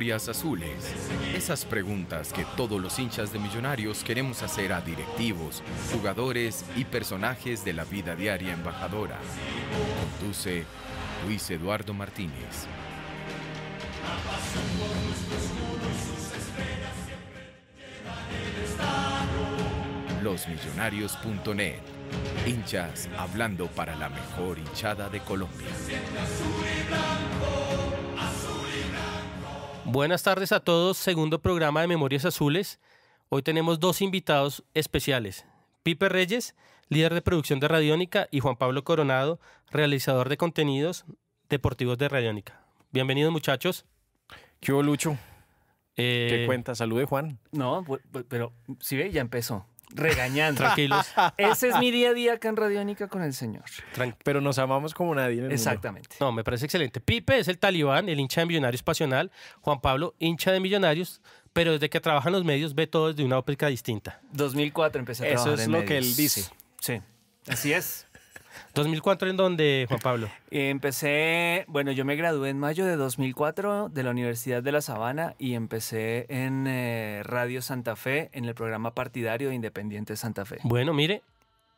Azules? Esas preguntas que todos los hinchas de Millonarios queremos hacer a directivos, jugadores y personajes de la vida diaria embajadora. Conduce Luis Eduardo Martínez. Losmillonarios.net Hinchas hablando para la mejor hinchada de Colombia. Buenas tardes a todos, segundo programa de Memorias Azules. Hoy tenemos dos invitados especiales, Pipe Reyes, líder de producción de Radiónica, y Juan Pablo Coronado, realizador de contenidos deportivos de Radiónica. Bienvenidos muchachos. ¿Qué hubo, Lucho? ¿Qué eh, cuenta? Salude, Juan. No, pero si ve, ya empezó regañando. Tranquilos. Ese es mi día a día acá en Radiónica con el Señor. Pero nos amamos como nadie. En el Exactamente. No, me parece excelente. Pipe es el talibán, el hincha de Millonarios Pasional. Juan Pablo, hincha de Millonarios pero desde que trabaja en los medios ve todo desde una óptica distinta. 2004 empecé a Eso trabajar. es lo que él dice. Sí. Así es. ¿2004 en dónde, Juan Pablo? Empecé, bueno, yo me gradué en mayo de 2004 de la Universidad de La Sabana y empecé en eh, Radio Santa Fe, en el programa partidario de Independiente Santa Fe. Bueno, mire,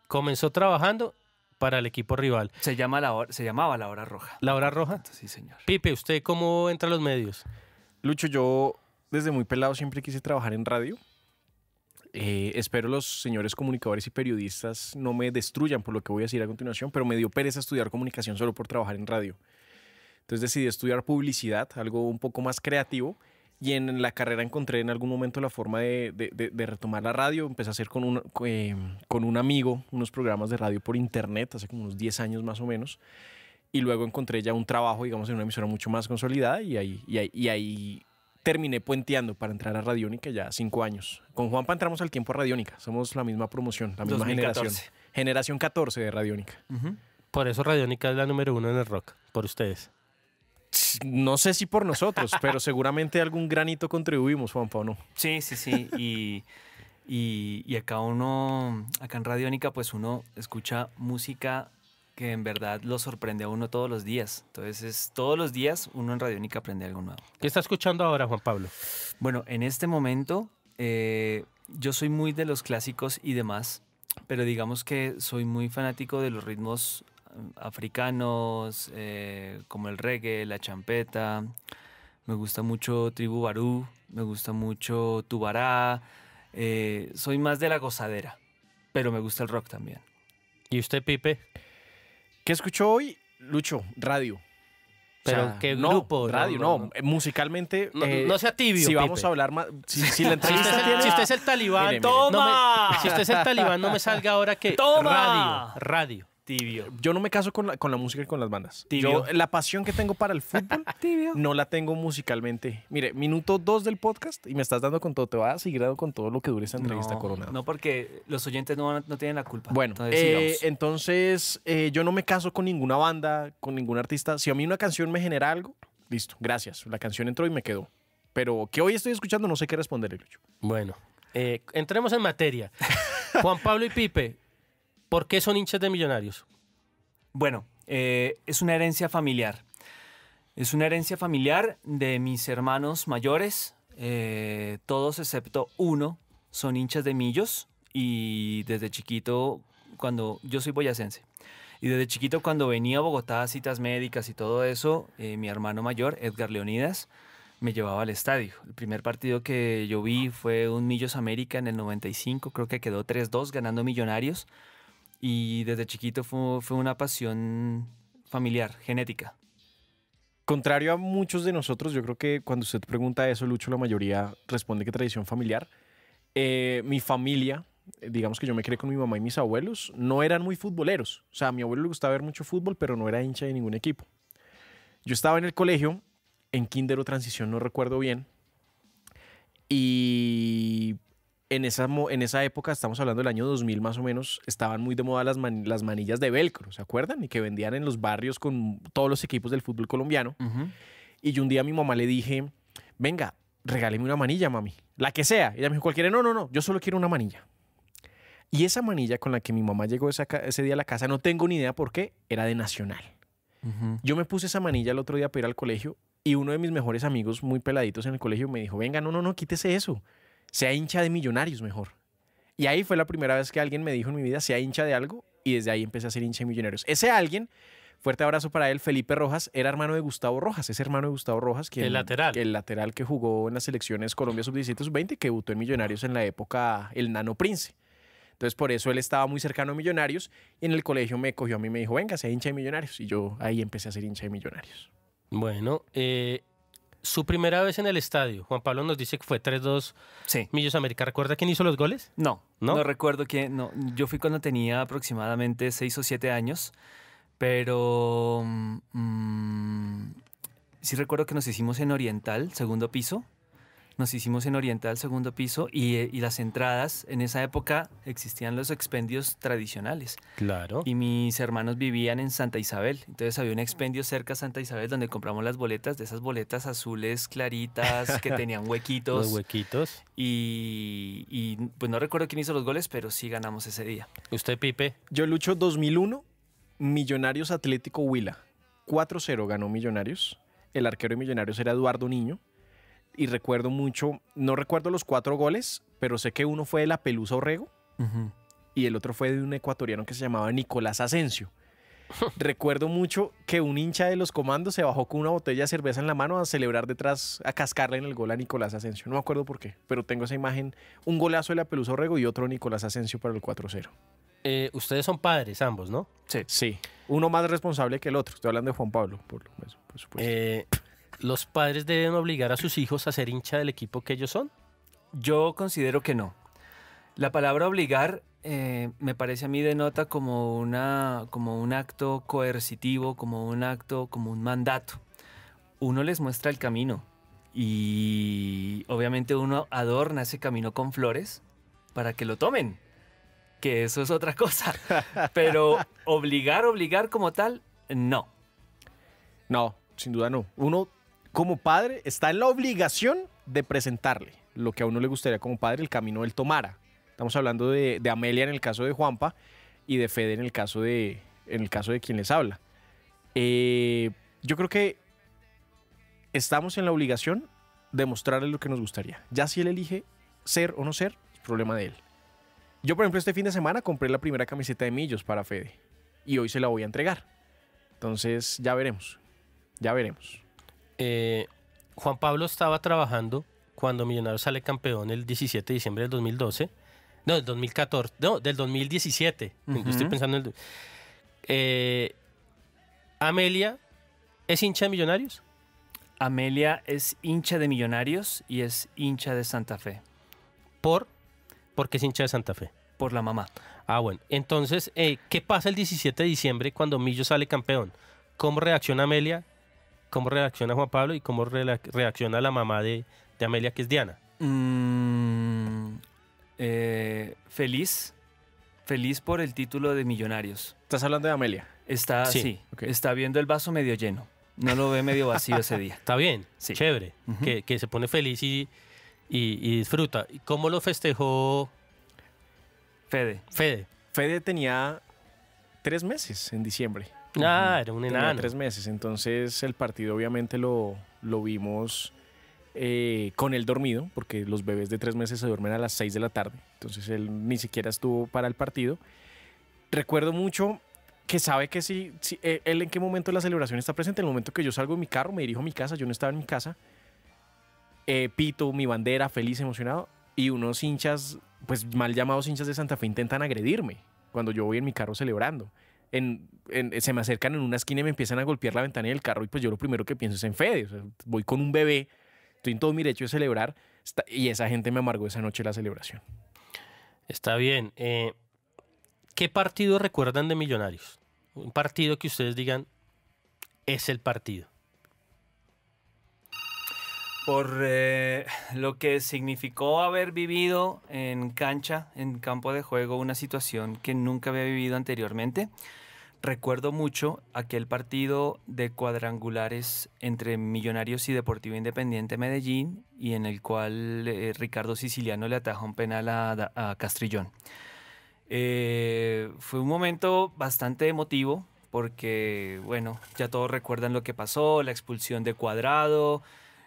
comenzó trabajando para el equipo rival. Se, llama la se llamaba La Hora Roja. ¿La Hora Roja? Sí, señor. Pipe, ¿usted cómo entra a los medios? Lucho, yo desde muy pelado siempre quise trabajar en radio. Eh, espero los señores comunicadores y periodistas no me destruyan por lo que voy a decir a continuación, pero me dio pereza estudiar comunicación solo por trabajar en radio. Entonces decidí estudiar publicidad, algo un poco más creativo, y en la carrera encontré en algún momento la forma de, retomar la radio. Empecé a hacer con un, eh, con un amigo unos programas de radio por internet, hace como unos 10 años más o menos y luego encontré ya un trabajo, digamos, en una emisora mucho más consolidada y ahí, y ahí, y ahí terminé puenteando para entrar a Radiónica ya cinco años. Con Juanpa entramos al tiempo a Radiónica. Somos la misma promoción, la misma generación. Generación 14 de Radiónica. Por eso Radiónica es la número uno en el rock, por ustedes. No sé si por nosotros, pero seguramente algún granito contribuimos, Juanpa, ¿o no? Sí, sí, sí. Y, y, y acá uno, acá en Radiónica, pues uno escucha música que en verdad lo sorprende a uno todos los días. Entonces, todos los días uno en Radiónica aprende algo nuevo. ¿Qué está escuchando ahora, Juan Pablo? Bueno, en este momento eh, yo soy muy de los clásicos y demás, pero digamos que soy muy fanático de los ritmos mm, africanos, eh, como el reggae, la champeta. Me gusta mucho Tribu Barú, me gusta mucho Tubará. Eh, soy más de la gozadera, pero me gusta el rock también. ¿Y usted, Pipe? ¿Qué escuchó hoy? Lucho, radio. Pero que qué grupo. No, radio, no, musicalmente. Eh, no, sea tibio. Si vamos a hablar más. Si, si, usted es el talibán, ¡toma! si usted es el talibán, no me salga ahora que. ¡Toma! Radio, radio. Tibio. Yo no me caso con la, música y con las bandas. Tibio. la pasión que tengo para el fútbol no la tengo musicalmente. Mire, minuto dos del podcast y me estás dando con todo. Te vas. a seguir dando con todo lo que dure esta entrevista, no, No, porque los oyentes no, tienen la culpa. Bueno, entonces, eh, eh, yo no me caso con ninguna banda, con ningún artista. Si a mí una canción me genera algo, listo, gracias. La canción entró y me quedó. Pero que hoy estoy escuchando, no sé qué responderle, Bueno, eh, entremos en materia. Juan Pablo y Pipe, ¿Por qué son hinchas de Millonarios? Bueno, eh, es una herencia familiar. Es una herencia familiar de mis hermanos mayores. Eh, todos excepto uno son hinchas de Millos y desde chiquito, cuando yo soy boyacense, y desde chiquito cuando venía a Bogotá a citas médicas y todo eso, eh, mi hermano mayor, Edgar Leonidas, me llevaba al estadio. El primer partido que yo vi fue un Millos América en el 95, creo que quedó 3-2 ganando Millonarios y desde chiquito fue, una pasión familiar, genética. Contrario a muchos de nosotros, yo creo que cuando usted pregunta eso, Lucho, la mayoría responde que tradición familiar. Eh, mi familia, eh, digamos que yo me creé con mi mamá y mis abuelos, no eran muy futboleros. O sea, a mi abuelo le gustaba ver mucho fútbol, pero no era hincha de ningún equipo. Yo estaba en el colegio, en kinder o transición, no recuerdo bien. Y en esa, en esa época, estamos hablando del año 2000 más o menos, estaban muy de moda las, las manillas de velcro, ¿se acuerdan? Y que vendían en los barrios con todos los equipos del fútbol colombiano. Y un día a mi mamá le dije, venga, regáleme una manilla, mami, la que sea. ella me dijo, cualquiera, no, no, no, yo solo quiero una manilla. Y esa manilla con la que mi mamá llegó ese día a la casa, no tengo ni idea por qué, era de Nacional. Yo me puse esa manilla el otro día para ir al colegio y uno de mis mejores amigos, muy peladitos en el colegio, me dijo, venga, no, no, no, quítese eso sea hincha de Millonarios mejor. Y ahí fue la primera vez que alguien me dijo en mi vida, sea hincha de algo, y desde ahí empecé a ser hincha de Millonarios. Ese alguien, fuerte abrazo para él, Felipe Rojas, era hermano de Gustavo Rojas, Ese hermano de Gustavo Rojas, que el lateral. El lateral que jugó en las selecciones Colombia Sub-17, 20 que votó en Millonarios en la época el Nano Prince. Entonces, por eso él estaba muy cercano a Millonarios y en el colegio me cogió a mí y me dijo, venga, sea hincha de Millonarios. Y yo ahí empecé a ser hincha de Millonarios. Bueno, eh, su primera vez en el estadio, Juan Pablo nos dice que fue 3-2 sí. Millos América. ¿Recuerda quién hizo los goles? No, no, no recuerdo quién. No. Yo fui cuando tenía aproximadamente 6 o 7 años, pero mm, mm, sí recuerdo que nos hicimos en Oriental, segundo piso nos hicimos en Oriental segundo piso eh, y, las entradas, en esa época existían los expendios tradicionales. Claro. Y mis hermanos vivían en Santa Isabel, entonces había un expendio cerca de Santa Isabel donde compramos las boletas, de esas boletas azules claritas que tenían huequitos. los huequitos. Y, y pues no recuerdo quién hizo los goles, pero sí ganamos ese día. ¿Usted, Pipe? Yo lucho 2001, Millonarios Atlético Huila. 4-0 ganó Millonarios. El arquero de Millonarios era Eduardo Niño y recuerdo mucho, no recuerdo los cuatro goles, pero sé que uno fue de la Pelusa Orrego y el otro fue de un ecuatoriano que se llamaba Nicolás Asensio. recuerdo mucho que un hincha de los comandos se bajó con una botella de cerveza en la mano a celebrar detrás, a cascarle en el gol a Nicolás Asensio. No me acuerdo por qué, pero tengo esa imagen, un golazo de la Pelusa Orrego y otro Nicolás Asensio para el 4-0. Eh, ustedes son padres ambos, ¿no? Sí. Sí. Uno más responsable que el otro. Estoy hablando de Juan Pablo, por, lo menos, por supuesto. Eh, ¿Los padres deben obligar a sus hijos a ser hincha del equipo que ellos son? Yo considero que no. La palabra obligar eh, me parece a mí denota como, una, como un acto coercitivo, como un acto, como un mandato. Uno les muestra el camino y obviamente uno adorna ese camino con flores para que lo tomen, que eso es otra cosa. Pero obligar, obligar como tal, no. No, sin duda no. Uno como padre está en la obligación de presentarle lo que a uno le gustaría como padre, el camino del tomara. Estamos hablando de, Amelia en el caso de Juanpa y de Fede en el caso de, en el caso de quien les habla. Eh, yo creo que estamos en la obligación de mostrarle lo que nos gustaría. Ya si él elige ser o no ser, es problema de él. Yo, por ejemplo, este fin de semana compré la primera camiseta de Millos para Fede y hoy se la voy a entregar. Entonces, ya veremos. Ya veremos. Eh, Juan Pablo estaba trabajando cuando Millonarios sale campeón el 17 de diciembre del 2012. No, del 2014. No, del 2017. Estoy pensando en el, eh, Amelia es hincha de Millonarios. Amelia es hincha de Millonarios y es hincha de Santa Fe. ¿Por? Porque es hincha de Santa Fe. Por la mamá. Ah, bueno. Entonces, eh, ¿qué pasa el 17 de diciembre cuando Millo sale campeón? ¿Cómo reacciona Amelia? cómo reacciona Juan Pablo y cómo reacciona la mamá de, Amelia, que es Diana? Mm, eh, feliz. Feliz por el título de Millonarios. ¿Estás hablando de Amelia? Está, sí. Está viendo el vaso medio lleno. No lo ve medio vacío ese día. Está bien, sí. chévere. que, se pone feliz y, disfruta. ¿Y cómo lo festejó Fede? Fede. Fede tenía tres meses en diciembre. Ah, era un tres meses, entonces el partido obviamente lo, lo vimos eh, con él dormido, porque los bebés de tres meses se duermen a las seis de la tarde, entonces él ni siquiera estuvo para el partido. Recuerdo mucho que sabe que sí, eh, él en qué momento la celebración está presente, en el momento que yo salgo de mi carro, me dirijo a mi casa, yo no estaba en mi casa, eh, pito mi bandera, feliz, emocionado, y unos hinchas, pues mal llamados hinchas de Santa Fe, intentan agredirme cuando yo voy en mi carro celebrando. Eh, se me acercan en una esquina y me empiezan a golpear la ventana del carro y pues yo lo primero que pienso es en Fede. voy con un bebé, estoy en todo mi derecho de celebrar y esa gente me amargó esa noche la celebración. Está bien. Eh, ¿Qué partido recuerdan de Millonarios? Un partido que ustedes digan es el partido. Por eh, lo que significó haber vivido en cancha, en campo de juego, una situación que nunca había vivido anteriormente recuerdo mucho aquel partido de cuadrangulares entre Millonarios y Deportivo Independiente Medellín y en el cual eh, Ricardo Siciliano le atajó un penal a, Castrillón. Eh, fue un momento bastante emotivo porque, bueno, ya todos recuerdan lo que pasó, la expulsión de Cuadrado,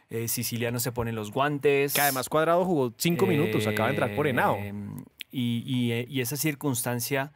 eh, Siciliano se pone los guantes. Que además Cuadrado jugó cinco minutos, acaba de entrar por Henao. y esa circunstancia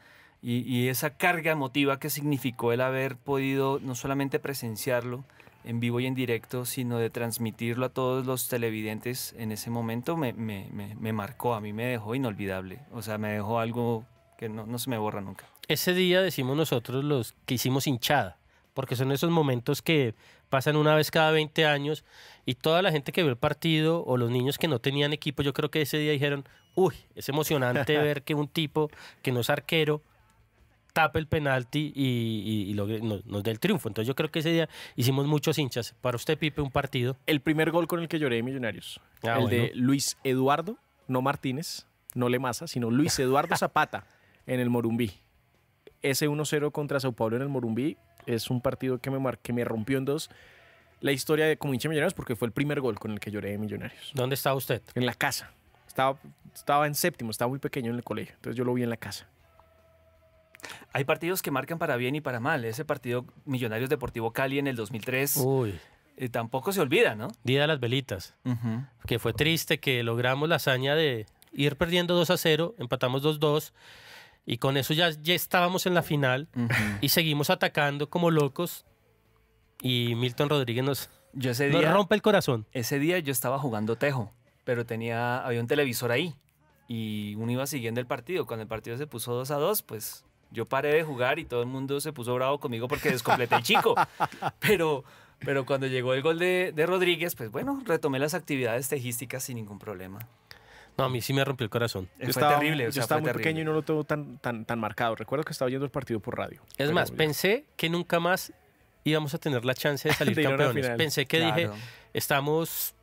y, esa carga emotiva que significó el haber podido no solamente presenciarlo en vivo y en directo, sino de transmitirlo a todos los televidentes en ese momento, me, me, me, marcó, a mí me dejó inolvidable, o sea, me dejó algo que no, no se me borra nunca. Ese día decimos nosotros los que hicimos hinchada, porque son esos momentos que pasan una vez cada 20 años y toda la gente que vio el partido o los niños que no tenían equipo, yo creo que ese día dijeron, uy, es emocionante ver que un tipo que no es arquero tape el penalti y, nos, dé el triunfo. Entonces yo creo que ese día hicimos muchos hinchas. Para usted, Pipe, un partido. El primer gol con el que lloré de Millonarios. Ah, el de Luis Eduardo, no Martínez, no Lemasa, sino Luis Eduardo Zapata en el Morumbí. Ese 1-0 contra Sao Paulo en el Morumbí es un partido que me, me rompió en dos la historia de como hincha de Millonarios porque fue el primer gol con el que lloré de Millonarios. ¿Dónde estaba usted? En la casa. Estaba, estaba en séptimo, estaba muy pequeño en el colegio. Entonces yo lo vi en la casa. Hay partidos que marcan para bien y para mal. Ese partido Millonarios Deportivo Cali en el 2003. Uy. Eh, tampoco se olvida, ¿no? Día de las velitas. Que fue triste que logramos la hazaña de ir perdiendo 2 a 0, empatamos 2-2. Y con eso ya, estábamos en la final y seguimos atacando como locos. Y Milton Rodríguez nos, ese día, rompe el corazón. Ese día yo estaba jugando tejo, pero tenía, había un televisor ahí y uno iba siguiendo el partido. Cuando el partido se puso 2 a 2, pues yo paré de jugar y todo el mundo se puso bravo conmigo porque descompleté el chico. Pero, pero cuando llegó el gol de, de Rodríguez, pues bueno, retomé las actividades tejísticas sin ningún problema. No, a mí sí me rompió el corazón. Yo estaba, terrible. yo estaba muy pequeño y no lo tengo tan, tan, tan marcado. Recuerdo que estaba oyendo el partido por radio. Es más, pensé que nunca más íbamos a tener la chance de salir campeones. Pensé que dije, estamos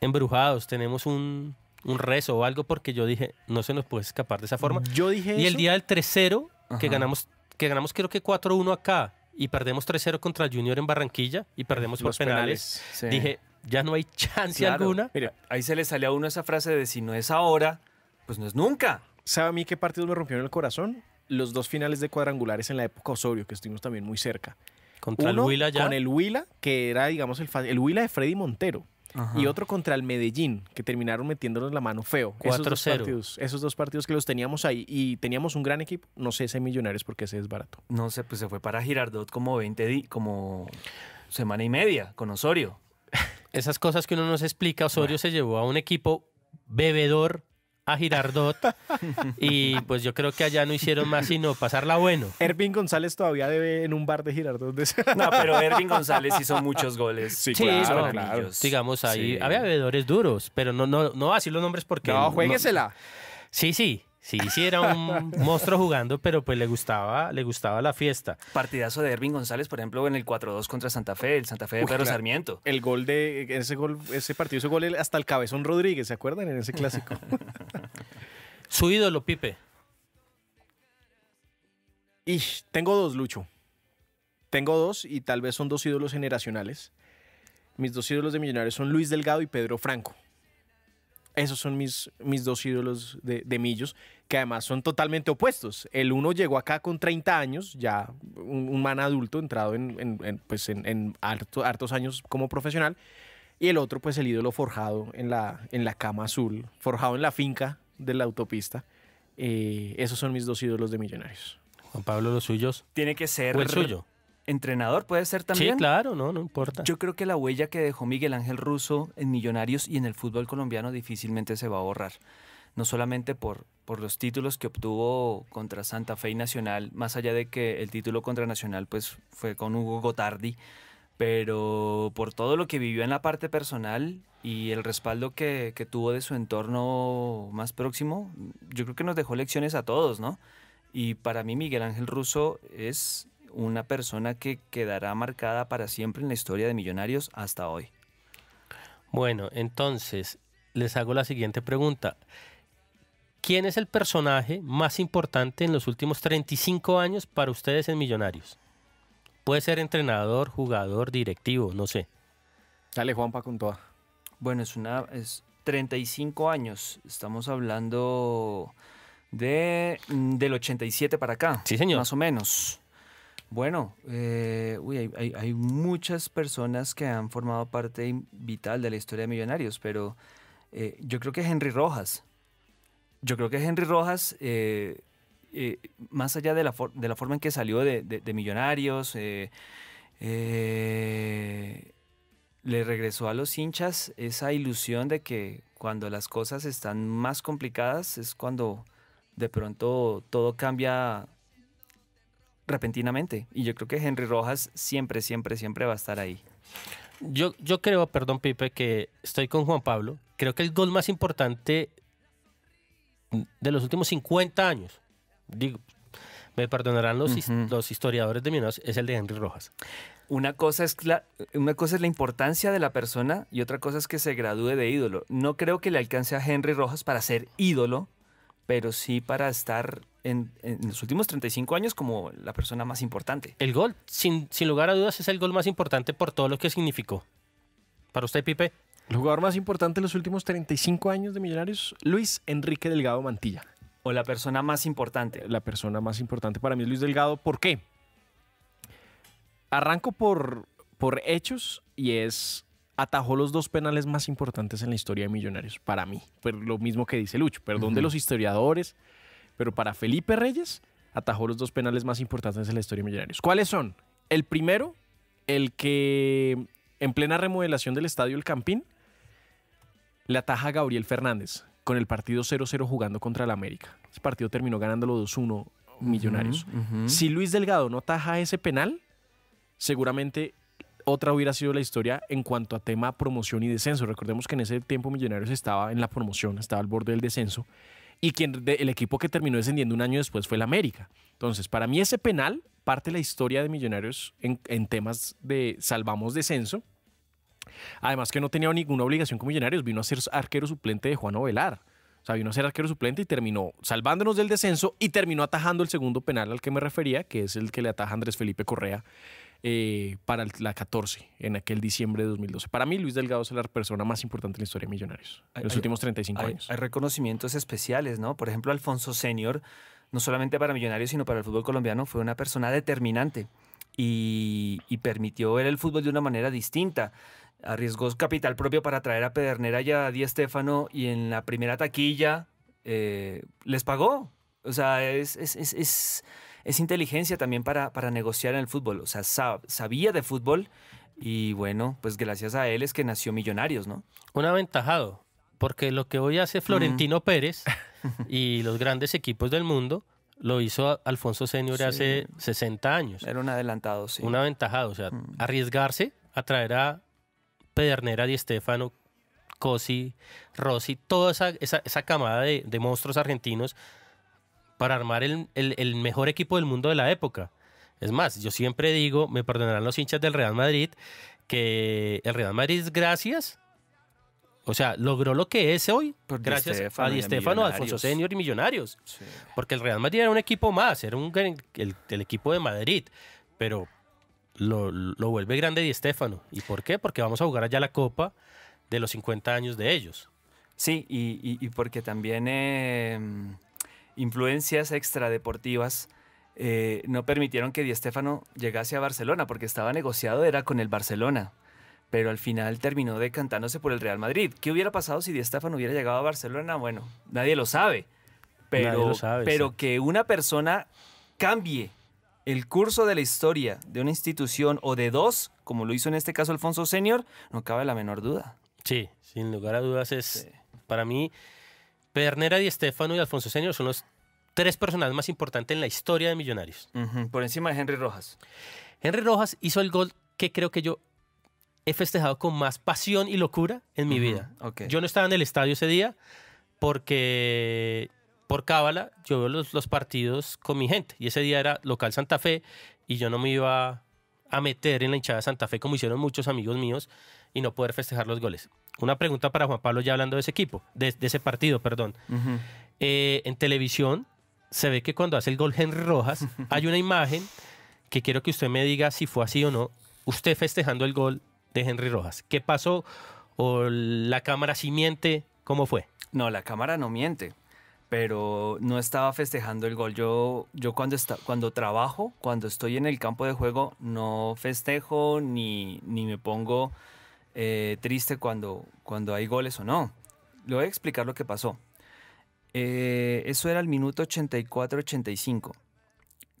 embrujados, tenemos un, un rezo o algo porque yo dije, no se nos puede escapar de esa forma. Yo dije Y el día del 3-0, que ganamos, que ganamos creo que 4-1 acá y perdemos 3-0 contra Junior en Barranquilla y perdemos por penales, dije, ya no hay chance alguna. Mira, ahí se le sale a uno esa frase de si no es ahora, pues no es nunca. ¿Sabe a mí qué partidos me rompieron el corazón? Los dos finales de cuadrangulares en la época Osorio, que estuvimos también muy cerca. Contra el Huila ya. Con el Huila, que era, digamos, el, el Huila de Freddy Montero y otro contra el Medellín, que terminaron metiéndonos la mano feo. Esos dos, partidos, esos dos partidos que los teníamos ahí y teníamos un gran equipo, no sé ese Millonarios porque ese es barato. No sé, pues se fue para Girardot como 20 como semana y media con Osorio. Esas cosas que uno no se explica, Osorio se llevó a un equipo bebedor a Girardot y pues yo creo que allá no hicieron más sino pasarla bueno. Ervin González todavía debe en un bar de Girardot. No, pero Ervin González hizo muchos goles. Sí, claro, claro. Digamos, ahí había bebedores duros, pero no, no, no así los nombres porque... No, jueguesela. Sí, sí. Sí, sí era un monstruo jugando, pero pues le gustaba, le gustaba la fiesta. Partidazo de Ervin González, por ejemplo, en el 4-2 contra Santa Fe, el Santa Fe de Pedro Sarmiento. El gol de ese gol, ese partido, ese gol hasta el cabezón Rodríguez, ¿se acuerdan? En ese clásico. Su ídolo, Pipe. Y tengo dos, Lucho. Tengo dos y tal vez son dos ídolos generacionales. Mis dos ídolos de Millonarios son Luis Delgado y Pedro Franco. Esos son mis, mis dos ídolos de, Millos, que además son totalmente opuestos. El uno llegó acá con 30 años, ya un, man adulto, entrado en, pues en, hartos años como profesional. Y el otro, pues el ídolo forjado en la, en la cama azul, forjado en la finca de la autopista. Eh, esos son mis dos ídolos de Millonarios. Juan Pablo, los suyos. Tiene que ser. el suyo entrenador, puede ser también. Sí, claro, no, no importa. Yo creo que la huella que dejó Miguel Ángel Russo en Millonarios y en el fútbol colombiano difícilmente se va a borrar. No solamente por, por los títulos que obtuvo contra Santa Fe y Nacional, más allá de que el título contra Nacional pues, fue con Hugo Gotardi, pero por todo lo que vivió en la parte personal y el respaldo que, que tuvo de su entorno más próximo, yo creo que nos dejó lecciones a todos, ¿no? Y para mí Miguel Ángel Russo es una persona que quedará marcada para siempre en la historia de Millonarios hasta hoy. Bueno, entonces les hago la siguiente pregunta. ¿Quién es el personaje más importante en los últimos 35 años para ustedes en Millonarios? Puede ser entrenador, jugador, directivo, no sé. Dale, Juanpa toda. Bueno, es una es 35 años. Estamos hablando de del 87 para acá. Sí, señor. Más o menos. Bueno, eh, hay, muchas personas que han formado parte vital de la historia de Millonarios, pero eh, yo creo que Henry Rojas. Yo creo que Henry Rojas, eh, más allá de la, forma en que salió de, de Millonarios, le regresó a los hinchas esa ilusión de que cuando las cosas están más complicadas es cuando de pronto todo cambia repentinamente. Y yo creo que Henry Rojas siempre, siempre, siempre va a estar ahí. Yo, yo creo, perdón Pipe, que estoy con Juan Pablo. Creo que el gol más importante de los últimos 50 años, digo, me perdonarán los, los historiadores de Minas, es el de Henry Rojas. Una cosa, es una cosa es la importancia de la persona y otra cosa es que se gradúe de ídolo. No creo que le alcance a Henry Rojas para ser ídolo, pero sí para estar en, los últimos 35 años como la persona más importante. El gol, sin, sin lugar a dudas, es el gol más importante por todo lo que significó. Para usted, Pipe. El jugador más importante en los últimos 35 años de Millonarios, Luis Enrique Delgado Mantilla. O la persona más importante. La persona más importante para mí es Luis Delgado. ¿Por qué? Arranco por, por hechos y es atajó los dos penales más importantes en la historia de Millonarios, para mí. Pero lo mismo que dice Lucho, perdón de los historiadores, pero para Felipe Reyes, atajó los dos penales más importantes en la historia de Millonarios. ¿Cuáles son? El primero, el que en plena remodelación del estadio El Campín, le ataja a Gabriel Fernández con el partido 0-0 jugando contra el América. Ese partido terminó ganándolo 2-1 Millonarios. Si Luis Delgado no ataja ese penal, seguramente otra hubiera sido la historia en cuanto a tema promoción y descenso. Recordemos que en ese tiempo Millonarios estaba en la promoción, estaba al borde del descenso y quien el equipo que terminó descendiendo un año después fue el América. Entonces, para mí ese penal parte de la historia de Millonarios en, en temas de salvamos descenso. Además que no tenía ninguna obligación con Millonarios, vino a ser arquero suplente de Juan Ovelar. O sea, vino a ser arquero suplente y terminó salvándonos del descenso y terminó atajando el segundo penal al que me refería, que es el que le ataja Andrés Felipe Correa eh, para la 14 en aquel diciembre de 2012. Para mí, Luis Delgado es la persona más importante en la historia de Millonarios en los últimos 35 años. Hay reconocimientos especiales, ¿no? Por ejemplo, Alfonso Senior, no solamente para Millonarios, sino para el fútbol colombiano, fue una persona determinante y, permitió ver el fútbol de una manera distinta. Arriesgó capital propio para traer a Pedernera y a Di Stefano y en la primera taquilla eh, les pagó. O sea, es, es es inteligencia también para, para negociar en el fútbol. O sea, sabía de fútbol y bueno, pues gracias a él es que nació Millonarios, ¿no? Un aventajado, porque lo que hoy hace Florentino Pérez y los grandes equipos del mundo lo hizo Alfonso Senior hace 60 años. Era un adelantado, sí. Un aventajado, o sea, arriesgarse a traer a Pedernera, Di Stefano, Cosi, Rossi, toda esa, esa, camada de, de monstruos argentinos para armar el, mejor equipo del mundo de la época. Es más, yo siempre digo, me perdonarán los hinchas del Real Madrid, que el Real Madrid gracias, o sea, logró lo que es hoy gracias a Di Stefano, Alfonso Senior y Millonarios. Porque el Real Madrid era un equipo más, era un, el, equipo de Madrid, pero lo, vuelve grande Di Stefano. ¿Y por qué? Porque vamos a jugar allá la Copa de los 50 años de ellos. Sí, y, porque también... Em, influencias extradeportivas eh, no permitieron que Di Stéfano llegase a Barcelona porque estaba negociado era con el Barcelona, pero al final terminó decantándose por el Real Madrid. ¿Qué hubiera pasado si Di Stéfano hubiera llegado a Barcelona? Bueno, nadie lo sabe, pero, pero que una persona cambie el curso de la historia de una institución o de dos, como lo hizo en este caso Alfonso Senior, no cabe la menor duda. Sí, sin lugar a dudas es para mí Pernera, Di Estefano y Alfonso Senior son los tres personajes más importantes en la historia de Millonarios. Por encima de Henry Rojas. Henry Rojas hizo el gol que creo que yo he festejado con más pasión y locura en mi vida. Yo no estaba en el estadio ese día porque por cábala yo veo los, los, partidos con mi gente y ese día era local Santa Fe y yo no me iba a meter en la hinchada Santa Fe como hicieron muchos amigos míos y no poder festejar los goles una pregunta para Juan Pablo ya hablando de ese equipo, de, ese partido, perdón. Eh, en televisión se ve que cuando hace el gol Henry Rojas hay una imagen que quiero que usted me diga si fue así o no. Usted festejando el gol de Henry Rojas. ¿Qué pasó? ¿O la cámara sí miente? ¿Cómo fue? No, la cámara no miente, pero no estaba festejando el gol. Yo, yo cuando, está, cuando trabajo, cuando estoy en el campo de juego, no festejo ni, ni me pongo eh, triste cuando, cuando hay goles o no. Le voy a explicar lo que pasó. Eh, eso era el minuto 84-85.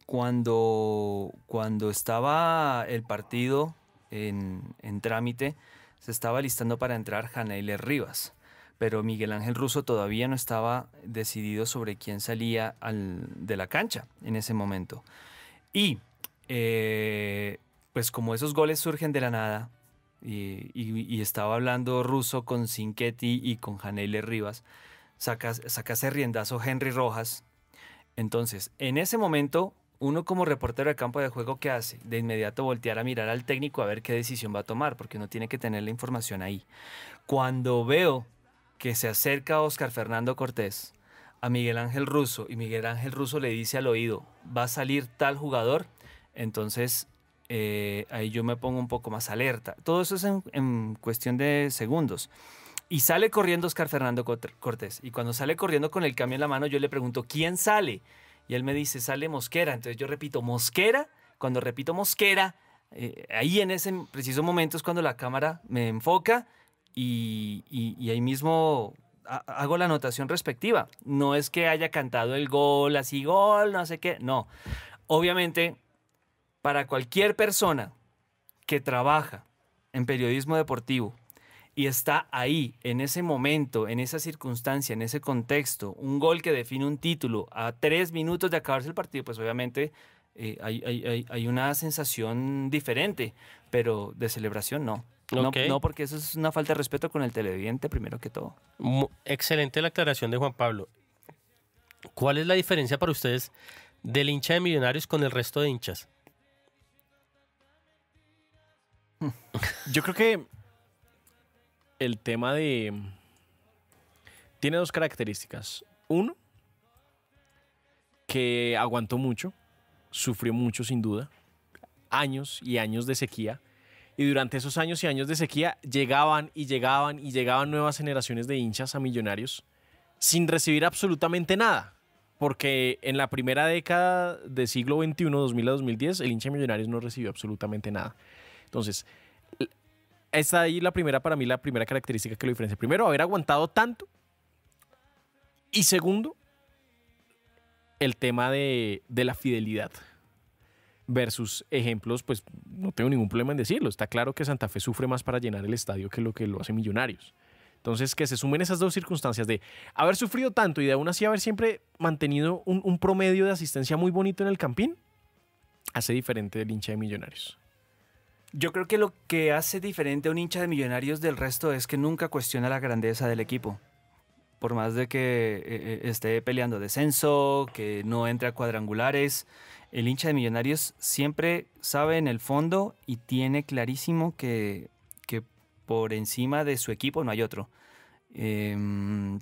Cuando, cuando estaba el partido en, trámite, se estaba listando para entrar Janeiler Rivas pero Miguel Ángel Russo todavía no estaba decidido sobre quién salía de la cancha en ese momento. Y eh, pues como esos goles surgen de la nada, y, estaba hablando ruso con Cinquetti y con Janelle Rivas, sacas, ese riendazo Henry Rojas. Entonces, en ese momento, uno como reportero de campo de juego, ¿qué hace? De inmediato voltear a mirar al técnico a ver qué decisión va a tomar, porque uno tiene que tener la información ahí. Cuando veo que se acerca Oscar Fernando Cortés, a Miguel Ángel Russo, y Miguel Ángel Russo le dice al oído, va a salir tal jugador, entonces eh, ahí yo me pongo un poco más alerta. Todo eso es en, cuestión de segundos. Y sale corriendo Oscar Fernando Cortés. Y cuando sale corriendo con el cambio en la mano, yo le pregunto, ¿quién sale? Y él me dice, sale Mosquera. Entonces yo repito, Mosquera. Cuando repito Mosquera, eh, ahí en ese preciso momento es cuando la cámara me enfoca y, ahí mismo hago la anotación respectiva. No es que haya cantado el gol así, gol, no sé qué. No. Obviamente para cualquier persona que trabaja en periodismo deportivo y está ahí, en ese momento, en esa circunstancia, en ese contexto, un gol que define un título a tres minutos de acabarse el partido, pues obviamente eh, hay, una sensación diferente, pero de celebración no. No, no, porque eso es una falta de respeto con el televidente, primero que todo. excelente la aclaración de Juan Pablo. ¿Cuál es la diferencia para ustedes del hincha de Millonarios con el resto de hinchas? Yo creo que el tema de... Tiene dos características. Uno, que aguantó mucho, sufrió mucho sin duda, años y años de sequía. Y durante esos años y años de sequía llegaban y llegaban y llegaban nuevas generaciones de hinchas a millonarios sin recibir absolutamente nada. Porque en la primera década del siglo XXI, 2000 a 2010, el hincha millonarios no recibió absolutamente nada. Entonces, está ahí la primera, para mí, la primera característica que lo diferencia. Primero, haber aguantado tanto. Y segundo, el tema de, la fidelidad versus ejemplos, pues no tengo ningún problema en decirlo. Está claro que Santa Fe sufre más para llenar el estadio que lo que lo hace Millonarios. Entonces, que se sumen esas dos circunstancias de haber sufrido tanto y de aún así haber siempre mantenido un, promedio de asistencia muy bonito en el campín, hace diferente del hincha de Millonarios. Yo creo que lo que hace diferente a un hincha de Millonarios del resto es que nunca cuestiona la grandeza del equipo. Por más de que eh, eh, esté peleando descenso, que no entre a cuadrangulares, el hincha de Millonarios siempre sabe en el fondo y tiene clarísimo que, por encima de su equipo no hay otro. Em,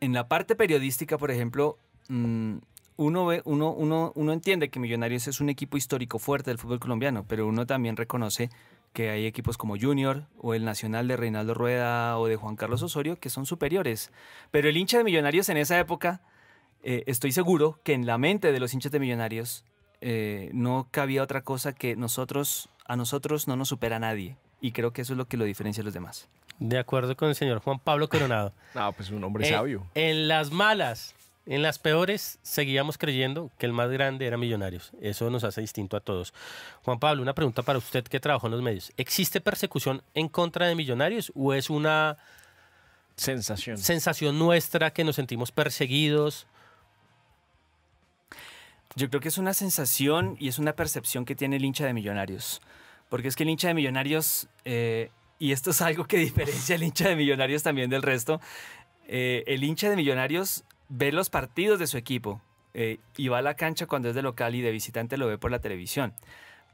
en la parte periodística, por ejemplo, mm, uno, uno, entiende que Millonarios es un equipo histórico fuerte del fútbol colombiano, pero uno también reconoce que hay equipos como Junior o el Nacional de Reinaldo Rueda o de Juan Carlos Osorio que son superiores. Pero el hincha de Millonarios en esa época, eh, estoy seguro que en la mente de los hinchas de Millonarios eh, no cabía otra cosa que nosotros, a nosotros no nos supera nadie. Y creo que eso es lo que lo diferencia a los demás. De acuerdo con el señor Juan Pablo Coronado. no, pues un hombre sabio. Eh, en las malas, en las peores seguíamos creyendo que el más grande era Millonarios. Eso nos hace distinto a todos. Juan Pablo, una pregunta para usted que trabajó en los medios. ¿Existe persecución en contra de Millonarios o es una sensación, sensación nuestra que nos sentimos perseguidos? Yo creo que es una sensación y es una percepción que tiene el hincha de Millonarios. Porque es que el hincha de Millonarios, eh, y esto es algo que diferencia el hincha de Millonarios también del resto, eh, el hincha de Millonarios ve los partidos de su equipo eh, y va a la cancha cuando es de local y de visitante lo ve por la televisión,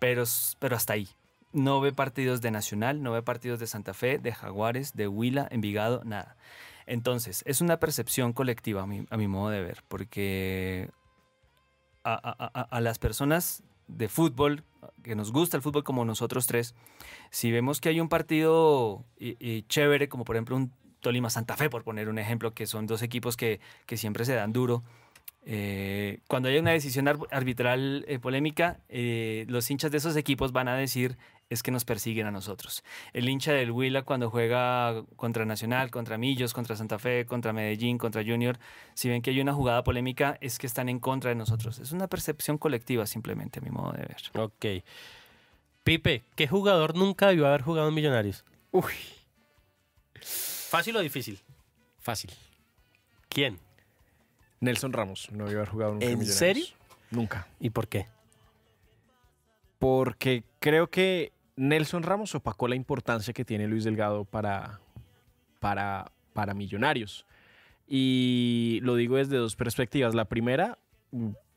pero, pero hasta ahí. No ve partidos de Nacional, no ve partidos de Santa Fe, de Jaguares, de Huila, Envigado, nada. Entonces, es una percepción colectiva a mi, modo de ver, porque a, las personas de fútbol, que nos gusta el fútbol como nosotros tres, si vemos que hay un partido chévere, como por ejemplo un, Tolima Santa Fe, por poner un ejemplo, que son dos equipos que, siempre se dan duro. Eh, cuando hay una decisión arbitral eh, polémica, eh, los hinchas de esos equipos van a decir es que nos persiguen a nosotros. El hincha del Huila cuando juega contra Nacional, contra Millos, contra Santa Fe, contra Medellín, contra Junior, si ven que hay una jugada polémica, es que están en contra de nosotros. Es una percepción colectiva simplemente, a mi modo de ver. Ok. Pipe, ¿qué jugador nunca debió haber jugado en Millonarios? Uy. ¿Fácil o difícil? Fácil. ¿Quién? Nelson Ramos. No había jugado nunca. ¿En serio? Nunca. ¿Y por qué? Porque creo que Nelson Ramos opacó la importancia que tiene Luis Delgado para, para, para Millonarios. Y lo digo desde dos perspectivas. La primera,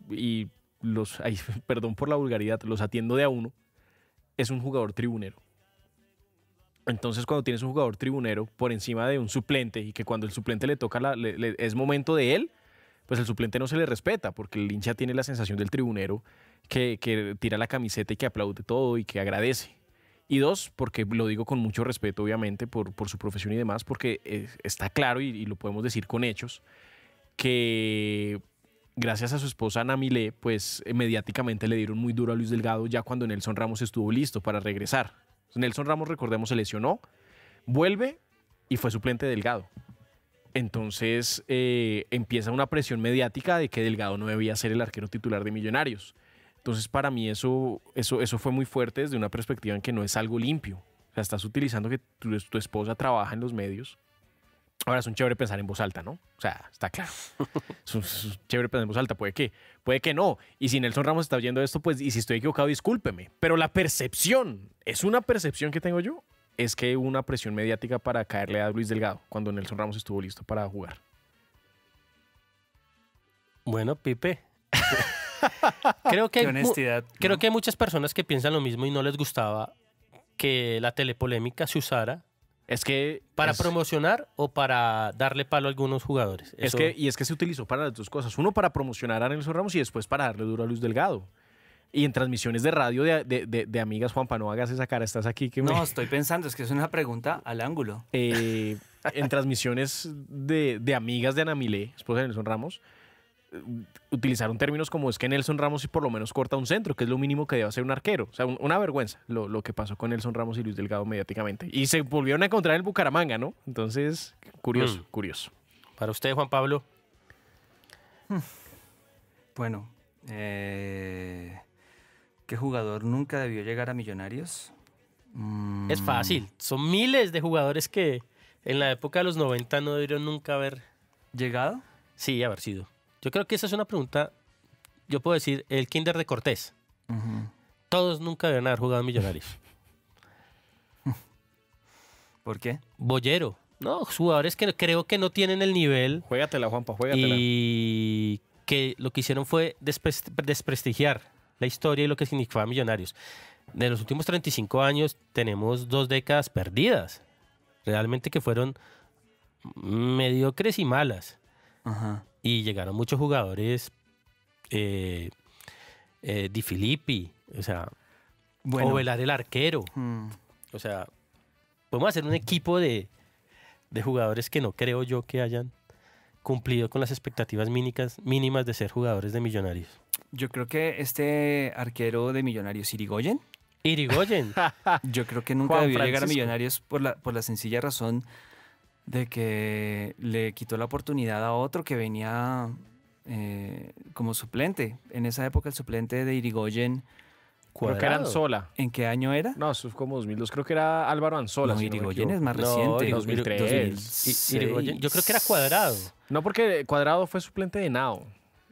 y los, perdón por la vulgaridad, los atiendo de a uno, es un jugador tribunero. Entonces, cuando tienes un jugador tribunero por encima de un suplente y que cuando el suplente le toca, es momento de él, pues el suplente no se le respeta porque el hincha tiene la sensación del tribunero que, tira la camiseta y que aplaude todo y que agradece. Y dos, porque lo digo con mucho respeto, obviamente, por, su profesión y demás, porque eh, está claro y, lo podemos decir con hechos, que gracias a su esposa Ana pues eh, mediáticamente le dieron muy duro a Luis Delgado ya cuando Nelson Ramos estuvo listo para regresar. Nelson Ramos, recordemos, se lesionó, vuelve y fue suplente Delgado. Entonces eh, empieza una presión mediática de que Delgado no debía ser el arquero titular de Millonarios. Entonces para mí eso, eso, eso fue muy fuerte desde una perspectiva en que no es algo limpio. O sea, estás utilizando que tu esposa trabaja en los medios, Ahora es un chévere pensar en voz alta, ¿no? O sea, está claro. es, un, chévere pensar en voz alta, puede que, puede que no. Y si Nelson Ramos está oyendo esto, pues, y si estoy equivocado, discúlpeme. Pero la percepción, es una percepción que tengo yo, es que hubo una presión mediática para caerle a Luis Delgado cuando Nelson Ramos estuvo listo para jugar. Bueno, Pipe. creo que, creo que hay muchas personas que piensan lo mismo y no les gustaba que la telepolémica se usara es que. ¿Para promocionar o para darle palo a algunos jugadores? Es que, y es que se utilizó para las dos cosas. Uno, para promocionar a Nelson Ramos y después para darle duro a Luis Delgado. Y en transmisiones de radio de, amigas, Juanpa, no hagas esa cara, estás aquí. Que No, estoy pensando, es que es una pregunta al ángulo. Eh, en transmisiones de, amigas de Ana Milé, esposa de Nelson Ramos, utilizaron términos como es que Nelson Ramos y por lo menos corta un centro, que es lo mínimo que debe hacer un arquero. O sea, una vergüenza lo, que pasó con Nelson Ramos y Luis Delgado mediáticamente. Y se volvieron a encontrar en el Bucaramanga, ¿no? Entonces, curioso, mm. curioso. Para usted, Juan Pablo. Bueno, eh, ¿qué jugador nunca debió llegar a Millonarios? Mm. Es fácil, son miles de jugadores que en la época de los 90 no debieron nunca haber llegado. Sí, haber sido. Yo creo que esa es una pregunta, yo puedo decir, el kinder de Cortés. Todos nunca deben haber jugado a Millonarios. ¿Por qué? Bollero. No, jugadores que creo que no tienen el nivel. Juégatela, Juanpa, juégatela. Y que lo que hicieron fue desprestigiar la historia y lo que significaba Millonarios. De los últimos 35 años tenemos dos décadas perdidas. Realmente que fueron mediocres y malas. Ajá y llegaron muchos jugadores. Eh, eh, Di Filippi, o sea, bueno. velar el arquero. Mm. O sea, podemos hacer un equipo de, jugadores que no creo yo que hayan cumplido con las expectativas mínicas, mínimas de ser jugadores de Millonarios. Yo creo que este arquero de Millonarios, Irigoyen. Irigoyen. yo creo que nunca Juan debió llegar a Millonarios por la, por la sencilla razón de que le quitó la oportunidad a otro que venía eh, como suplente. En esa época el suplente de Irigoyen... Cuadrado. Creo que era Anzola. ¿En qué año era? No, eso fue como 2002. Creo que era Álvaro Anzola. Irigoyen es más reciente. 2003. Yo creo que era Cuadrado. No, porque Cuadrado fue suplente de Nao.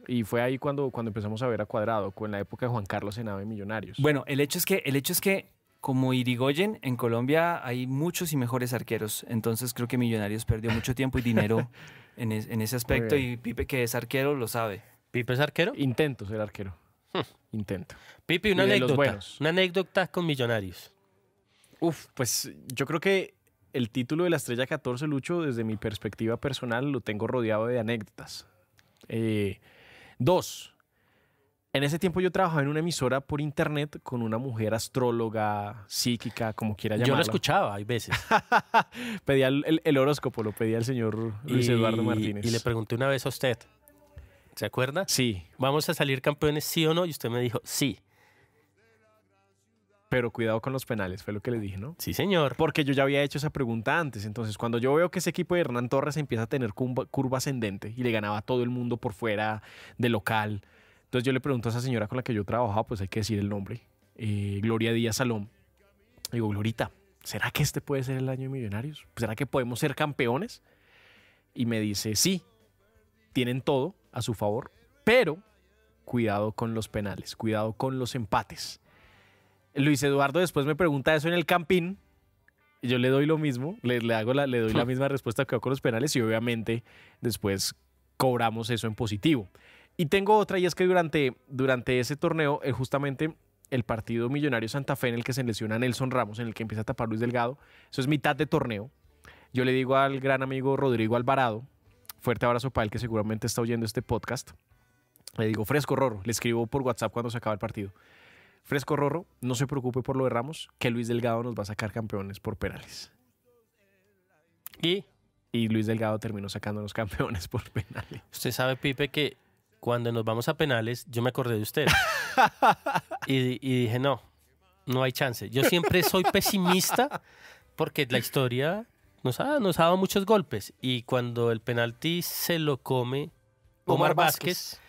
Y fue ahí cuando, cuando empezamos a ver a Cuadrado, con la época de Juan Carlos en de Millonarios. Bueno, el hecho es que, el hecho es que como Irigoyen, en Colombia hay muchos y mejores arqueros. Entonces creo que Millonarios perdió mucho tiempo y dinero en, ese aspecto. Y Pipe, que es arquero, lo sabe. ¿Pipe es arquero? Intento ser arquero. Hmm. Intento. Pipe, una anécdota. Una anécdota con Millonarios. Uf, pues yo creo que el título de la estrella 14, Lucho, desde mi perspectiva personal, lo tengo rodeado de anécdotas. Eh, dos, en ese tiempo yo trabajaba en una emisora por internet con una mujer astróloga, psíquica, como quiera llamarla. Yo lo escuchaba, hay veces. pedía el, horóscopo, lo pedía el señor Luis Eduardo Martínez. Y le pregunté una vez a usted, ¿se acuerda? Sí. ¿Vamos a salir campeones sí o no? Y usted me dijo, sí. Pero cuidado con los penales, fue lo que le dije, ¿no? Sí, señor. Porque yo ya había hecho esa pregunta antes. Entonces, cuando yo veo que ese equipo de Hernán Torres empieza a tener curva, curva ascendente y le ganaba a todo el mundo por fuera de local, entonces yo le pregunto a esa señora con la que yo trabajaba, pues hay que decir el nombre, eh, Gloria Díaz Salón. digo, Glorita, ¿será que este puede ser el año de millonarios? ¿Será que podemos ser campeones? Y me dice, sí, tienen todo a su favor, pero cuidado con los penales, cuidado con los empates. Luis Eduardo después me pregunta eso en el campín. yo le doy lo mismo, le, le hago la, le doy la misma respuesta que hago con los penales y obviamente después cobramos eso en positivo. Y tengo otra y es que durante, durante ese torneo, eh, justamente el partido Millonario Santa Fe en el que se lesiona Nelson Ramos, en el que empieza a tapar Luis Delgado, eso es mitad de torneo. Yo le digo al gran amigo Rodrigo Alvarado, fuerte abrazo para él que seguramente está oyendo este podcast. Le digo, fresco Rorro, le escribo por WhatsApp cuando se acaba el partido. Fresco Rorro, no se preocupe por lo de Ramos, que Luis Delgado nos va a sacar campeones por penales. Y, y Luis Delgado terminó sacándonos campeones por penales. Usted sabe, Pipe, que cuando nos vamos a penales, yo me acordé de usted. y, dije, no, no hay chance. Yo siempre soy pesimista porque la historia nos ha, nos ha dado muchos golpes. Y cuando el penalti se lo come Omar, Vázquez,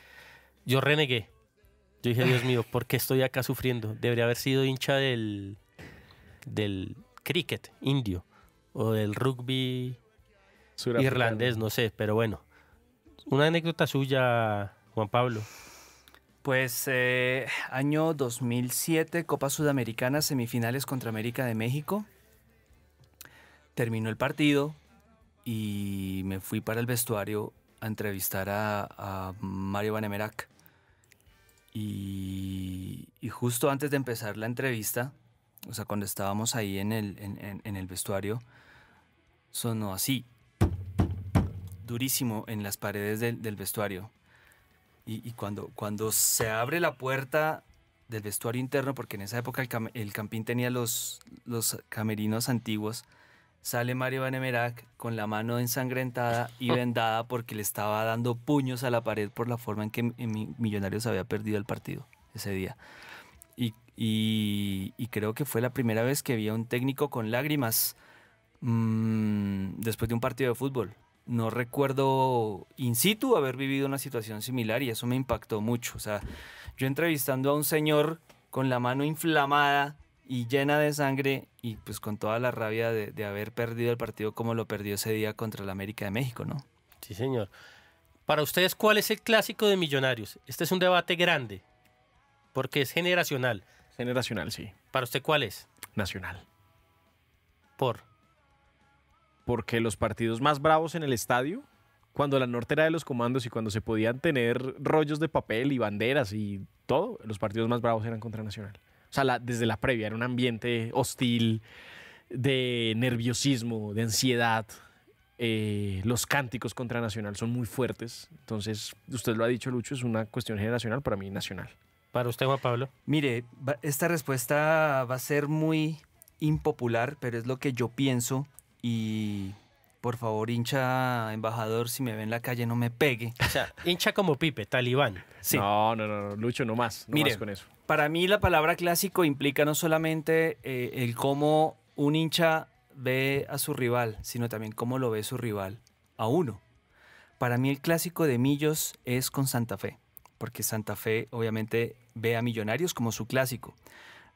yo renegué. Yo dije, Dios mío, ¿por qué estoy acá sufriendo? Debería haber sido hincha del, del cricket indio o del rugby irlandés, no sé, pero bueno. Una anécdota suya Juan Pablo. Pues eh, año 2007, Copa Sudamericana, semifinales contra América de México. Terminó el partido y me fui para el vestuario a entrevistar a, Mario Banemerac. Y, y, justo antes de empezar la entrevista, o sea, cuando estábamos ahí en el, vestuario, sonó así, durísimo en las paredes del vestuario. Y, cuando, cuando se abre la puerta del vestuario interno, porque en esa época el, campín tenía los, camerinos antiguos, sale Mario Van Benemerac con la mano ensangrentada y vendada porque le estaba dando puños a la pared por la forma en que Millonarios había perdido el partido ese día. Y, creo que fue la primera vez que vi a un técnico con lágrimas mm, después de un partido de fútbol no recuerdo in situ haber vivido una situación similar y eso me impactó mucho. O sea, yo entrevistando a un señor con la mano inflamada y llena de sangre y pues con toda la rabia de, haber perdido el partido como lo perdió ese día contra la América de México, ¿no? Sí, señor. Para ustedes, ¿cuál es el clásico de Millonarios? Este es un debate grande, porque es generacional. Generacional, sí. ¿Para usted cuál es? Nacional. ¿Por? porque los partidos más bravos en el estadio, cuando la norte era de los comandos y cuando se podían tener rollos de papel y banderas y todo, los partidos más bravos eran contra Nacional. O sea, desde la previa era un ambiente hostil, de nerviosismo, de ansiedad. Eh, los cánticos contra Nacional son muy fuertes. Entonces, usted lo ha dicho, Lucho, es una cuestión generacional, para mí nacional. Para usted, Juan Pablo. Mire, esta respuesta va a ser muy impopular, pero es lo que yo pienso y por favor, hincha embajador, si me ve en la calle, no me pegue. O sea, hincha como Pipe, talibán. No, no, no, Lucho, no más. No más con eso. Para mí, la palabra clásico implica no solamente eh, el cómo un hincha ve a su rival, sino también cómo lo ve su rival a uno. Para mí, el clásico de Millos es con Santa Fe, porque Santa Fe, obviamente, ve a Millonarios como su clásico.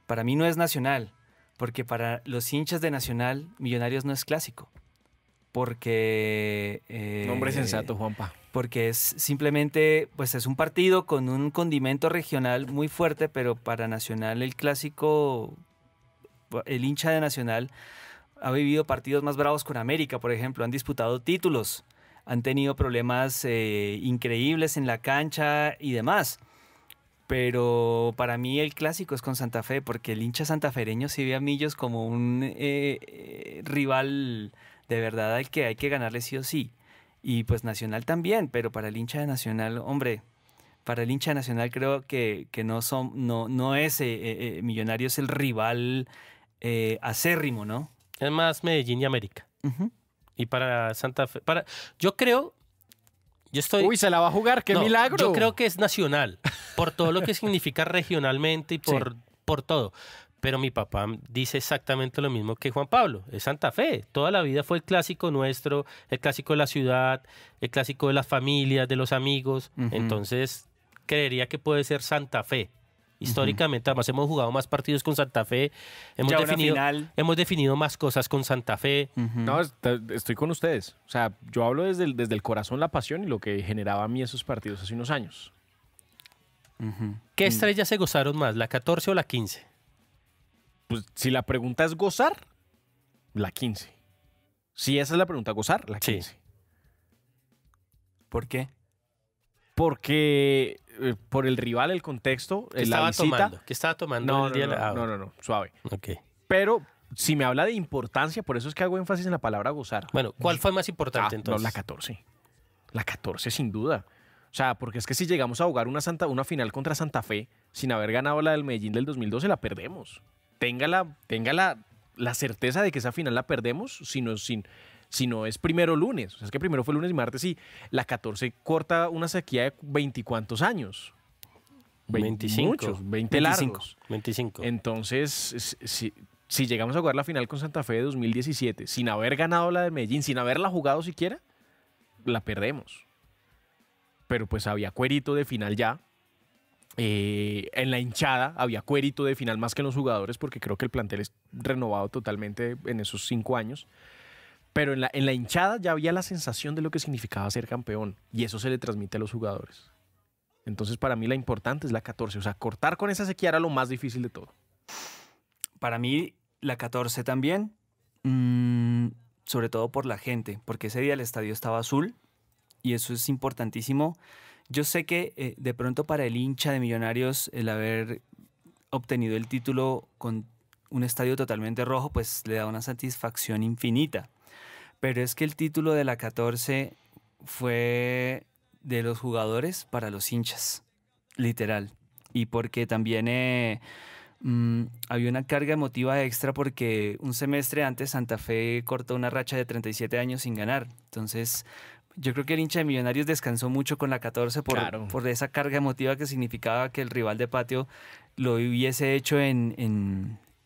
Para mí, no es nacional. Porque para los hinchas de Nacional, Millonarios no es clásico. Porque. Eh, Nombre sensato, Juanpa. Porque es simplemente, pues es un partido con un condimento regional muy fuerte, pero para Nacional el clásico, el hincha de Nacional ha vivido partidos más bravos con América, por ejemplo, han disputado títulos, han tenido problemas eh, increíbles en la cancha y demás. Pero para mí el clásico es con Santa Fe, porque el hincha santafereño sí ve a Millos como un eh, eh, rival de verdad al que hay que ganarle sí o sí. Y pues Nacional también, pero para el hincha de Nacional, hombre, para el hincha de nacional creo que, no son no no es eh, millonario es el rival acérrimo no es más Medellín y América y para Santa Fe para yo creo yo estoy uy se la va a jugar qué milagro yo creo que es nacional por todo lo que significa regionalmente y por, por todo. Pero mi papá dice exactamente lo mismo que Juan Pablo, es Santa Fe. Toda la vida fue el clásico nuestro, el clásico de la ciudad, el clásico de las familias, de los amigos. Entonces, creería que puede ser Santa Fe. Históricamente, además hemos jugado más partidos con Santa Fe, hemos, definido, hemos definido más cosas con Santa Fe. No, estoy con ustedes. O sea, yo hablo desde el, desde el corazón, la pasión y lo que generaba a mí esos partidos hace unos años. ¿Qué mm. estrellas se gozaron más, la 14 o la 15? Pues si la pregunta es gozar, la 15. Si esa es la pregunta, gozar, la 15. ¿Por qué? Porque eh, por el rival, el contexto, estaba tomando? ¿Qué estaba tomando? No, no, no, no, suave. Pero si me habla de importancia, por eso es que hago énfasis en la palabra gozar. Bueno, ¿cuál fue más importante ah, entonces? la 14. La 14, sin duda. O sea, porque es que si llegamos a jugar una, Santa, una final contra Santa Fe sin haber ganado la del Medellín del 2012, la perdemos. Tenga la, tenga la, certeza de que esa final la perdemos si no, es primero lunes. O sea, es que primero fue lunes y martes y la 14 corta una sequía de veinticuantos años. Veinticinco. 25. Muchos, 20 25, largos. 25. Entonces, si, si llegamos a jugar la final con Santa Fe de 2017 sin haber ganado la del Medellín, sin haberla jugado siquiera, la perdemos pero pues había cuerito de final ya. Eh, en la hinchada había cuerito de final más que en los jugadores, porque creo que el plantel es renovado totalmente en esos cinco años. Pero en la, hinchada ya había la sensación de lo que significaba ser campeón, y eso se le transmite a los jugadores. Entonces, para mí la importante es la 14. O sea, cortar con esa sequía era lo más difícil de todo. Para mí, la 14 también. Mm, sobre todo por la gente, porque ese día el estadio estaba azul y eso es importantísimo. Yo sé que eh, de pronto para el hincha de Millonarios el haber obtenido el título con un estadio totalmente rojo, pues le da una satisfacción infinita. Pero es que el título de la 14 fue de los jugadores para los hinchas, literal. Y porque también eh, mm, había una carga emotiva extra porque un semestre antes Santa Fe cortó una racha de 37 años sin ganar. Entonces yo creo que el hincha de Millonarios descansó mucho con la 14 por, esa carga emotiva que significaba que el rival de patio lo hubiese hecho en,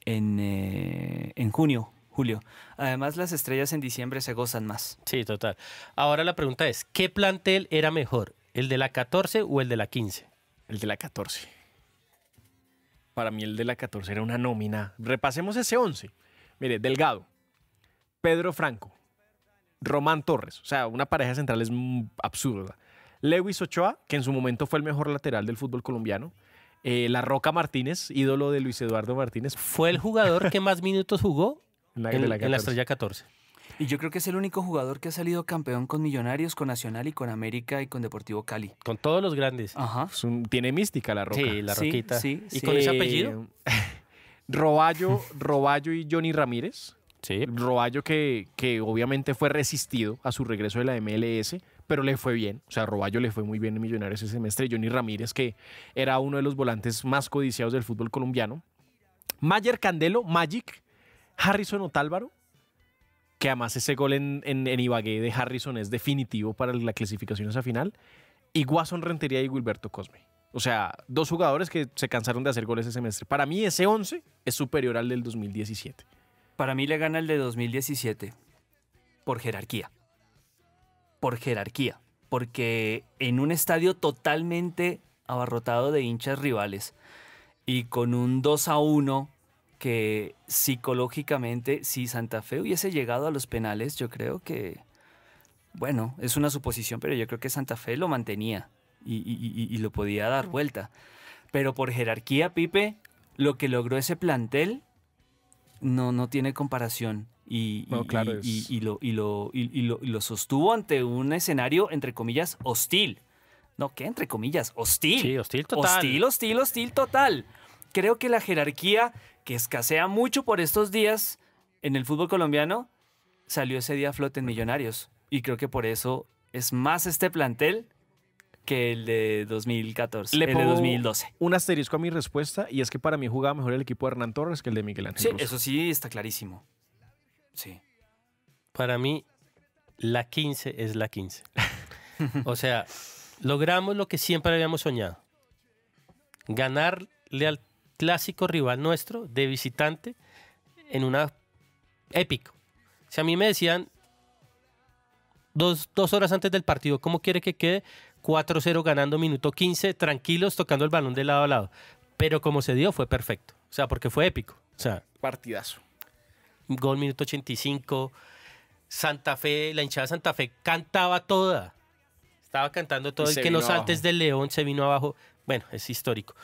en, eh, en junio, julio. Además, las estrellas en diciembre se gozan más. Sí, total. Ahora la pregunta es, ¿qué plantel era mejor? ¿El de la 14 o el de la 15? El de la 14. Para mí el de la 14 era una nómina. Repasemos ese 11. Mire, Delgado, Pedro Franco, Román Torres. O sea, una pareja central es absurda. Lewis Ochoa, que en su momento fue el mejor lateral del fútbol colombiano. Eh, la Roca Martínez, ídolo de Luis Eduardo Martínez. Fue el jugador que más minutos jugó en la, estrella 14. Y yo creo que es el único jugador que ha salido campeón con Millonarios, con Nacional y con América y con Deportivo Cali. Con todos los grandes. Ajá. tiene mística la roca. Sí, la roquita. Sí, ¿Y con ese eh, apellido? Roballo y Johnny Ramírez. Roballo que, obviamente fue resistido a su regreso de la MLS, pero le fue bien. O sea, Roballo le fue muy bien en Millonarios ese semestre. Johnny Ramírez, que era uno de los volantes más codiciados del fútbol colombiano. Mayer Candelo, Magic, Harrison Otálvaro, que además ese gol en, en, Ibagué de Harrison es definitivo para la clasificación a esa final, y Guasón Rentería y Gilberto Cosme. O sea, dos jugadores que se cansaron de hacer goles ese semestre. Para mí ese 11 es superior al del 2017. Para mí le gana el de 2017 por jerarquía. Por jerarquía. Porque en un estadio totalmente abarrotado de hinchas rivales y con un 2 a 1 que psicológicamente, si Santa Fe hubiese llegado a los penales, yo creo que, bueno, es una suposición, pero yo creo que Santa Fe lo mantenía y, y lo podía dar vuelta. Pero por jerarquía, Pipe, lo que logró ese plantel no, no tiene comparación. Y, lo, sostuvo ante un escenario, entre comillas, hostil. No, ¿qué? Entre comillas, hostil. Sí, hostil total. Hostil, hostil, hostil total. Creo que la jerarquía, que escasea mucho por estos días en el fútbol colombiano, salió ese día a flote en Millonarios. Y creo que por eso es más este plantel que el de 2014, el de 2012. Un asterisco a mi respuesta y es que para mí jugaba mejor el equipo de Hernán Torres que el de Miguel Ángel. Sí, eso sí está clarísimo. Sí. Para mí, la 15 es la 15. o sea, logramos lo que siempre habíamos soñado. Ganarle al clásico rival nuestro de visitante en una épico. Si a mí me decían dos, dos horas antes del partido, ¿cómo quiere que quede? 4-0 ganando minuto 15, tranquilos, tocando el balón de lado a lado. Pero como se dio, fue perfecto. O sea, porque fue épico. O sea, partidazo. Gol minuto 85. Santa Fe, la hinchada Santa Fe cantaba toda. Estaba cantando todo. El que no saltes del León se vino abajo. Bueno, es histórico.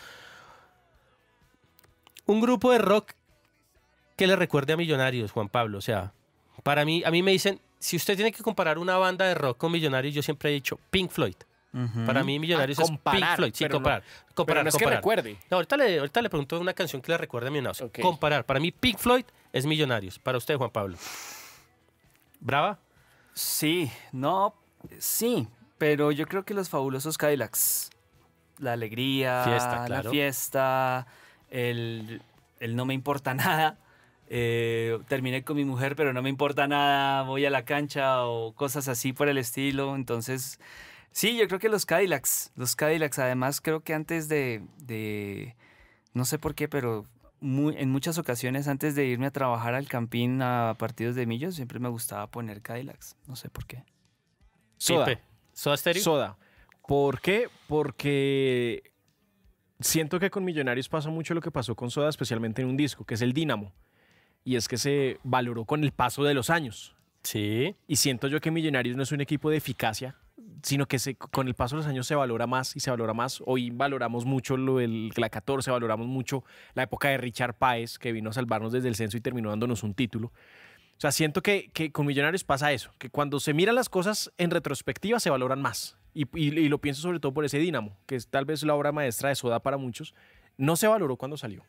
Un grupo de rock que le recuerde a Millonarios, Juan Pablo. O sea, para mí, a mí me dicen, si usted tiene que comparar una banda de rock con Millonarios, yo siempre he dicho Pink Floyd. Para mí, Millonarios es Pink Floyd. Sí, comparar. comparar, pero es que recuerde. ahorita le, ahorita pregunto una canción que le recuerde a Millonarios. Comparar. Para mí, Pink Floyd es Millonarios. Para usted, Juan Pablo. ¿Brava? Sí, no, sí. Pero yo creo que los fabulosos Cadillacs. La alegría, la fiesta, el, el no me importa nada. Eh, terminé con mi mujer, pero no me importa nada, voy a la cancha o cosas así por el estilo. Entonces, Sí, yo creo que los Cadillacs, los Cadillacs, además creo que antes de, no sé por qué, pero en muchas ocasiones antes de irme a trabajar al campín a partidos de millos, siempre me gustaba poner Cadillacs, no sé por qué. Soda. Soda Stereo. Soda. ¿Por qué? Porque siento que con Millonarios pasa mucho lo que pasó con Soda, especialmente en un disco, que es el Dínamo. Y es que se valoró con el paso de los años. Sí. Y siento yo que Millonarios no es un equipo de eficacia, sino que con el paso de los años se valora más y se valora más. Hoy valoramos mucho lo del, la 14, valoramos mucho la época de Richard Páez, que vino a salvarnos desde el censo y terminó dándonos un título. O sea, siento que, con Millonarios pasa eso, que cuando se miran las cosas en retrospectiva se valoran más. Y, lo pienso sobre todo por ese Dínamo, que es tal vez la obra maestra de Soda para muchos. No se valoró cuando salió,